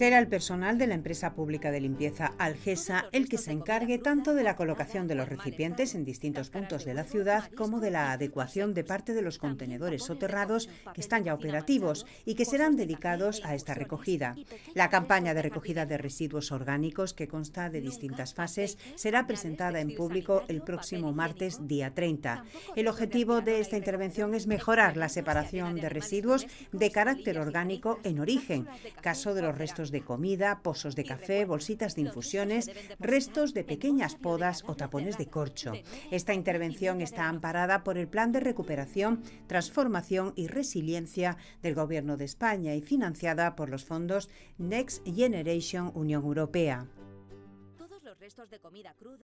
Será el personal de la empresa pública de limpieza Algesa el que se encargue tanto de la colocación de los recipientes en distintos puntos de la ciudad como de la adecuación de parte de los contenedores soterrados que están ya operativos y que serán dedicados a esta recogida. La campaña de recogida de residuos orgánicos, que consta de distintas fases, será presentada en público el próximo martes, día 30. El objetivo de esta intervención es mejorar la separación de residuos de carácter orgánico en origen, caso de los restos de comida, pozos de café, bolsitas de infusiones, restos de pequeñas podas o tapones de corcho. Esta intervención está amparada por el Plan de Recuperación, Transformación y Resiliencia del Gobierno de España y financiada por los fondos Next Generation Unión Europea.